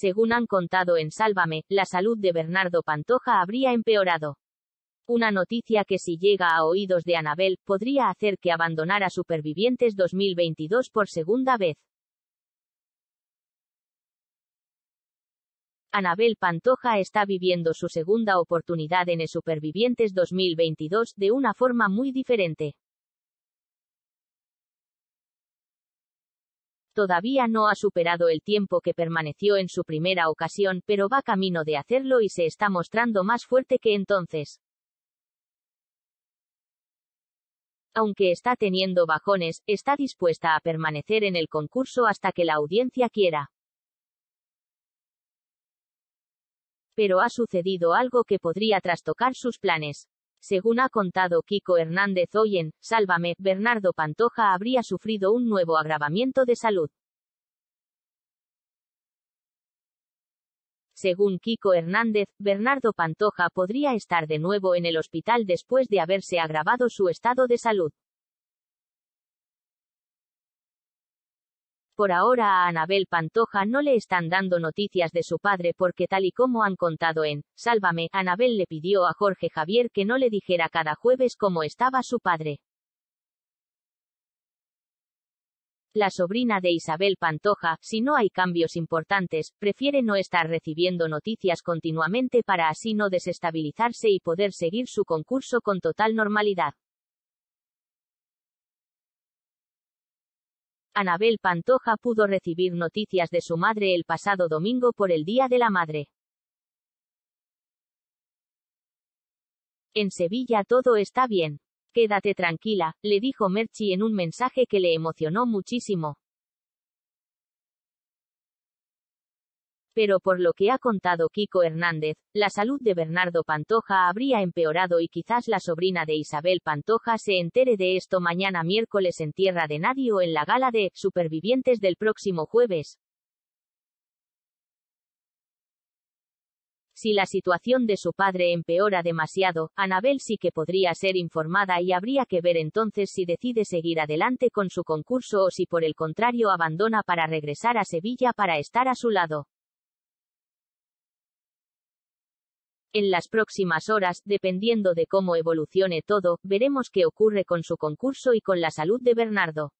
según han contado en Sálvame, la salud de Bernardo Pantoja habría empeorado. Una noticia que si llega a oídos de Anabel, podría hacer que abandonara Supervivientes 2022 por segunda vez. Anabel Pantoja está viviendo su segunda oportunidad en Supervivientes 2022 de una forma muy diferente. Todavía no ha superado el tiempo que permaneció en su primera ocasión, pero va camino de hacerlo y se está mostrando más fuerte que entonces. Aunque está teniendo bajones, está dispuesta a permanecer en el concurso hasta que la audiencia quiera. Pero ha sucedido algo que podría trastocar sus planes. Según ha contado Kiko Hernández hoy en Sálvame, Bernardo Pantoja habría sufrido un nuevo agravamiento de salud. Según Kiko Hernández, Bernardo Pantoja podría estar de nuevo en el hospital después de haberse agravado su estado de salud. Por ahora a Anabel Pantoja no le están dando noticias de su padre porque tal y como han contado en Sálvame, Anabel le pidió a Jorge Javier que no le dijera cada jueves cómo estaba su padre. La sobrina de Isabel Pantoja, si no hay cambios importantes, prefiere no estar recibiendo noticias continuamente para así no desestabilizarse y poder seguir su concurso con total normalidad. Anabel Pantoja pudo recibir noticias de su madre el pasado domingo por el Día de la Madre. En Sevilla todo está bien. Quédate tranquila, le dijo Merchi en un mensaje que le emocionó muchísimo. pero por lo que ha contado Kiko Hernández, la salud de Bernardo Pantoja habría empeorado y quizás la sobrina de Isabel Pantoja se entere de esto mañana miércoles en Tierra de Nadie o en la gala de Supervivientes del próximo jueves. Si la situación de su padre empeora demasiado, Anabel sí que podría ser informada y habría que ver entonces si decide seguir adelante con su concurso o si por el contrario abandona para regresar a Sevilla para estar a su lado. En las próximas horas, dependiendo de cómo evolucione todo, veremos qué ocurre con su concurso y con la salud de Bernardo.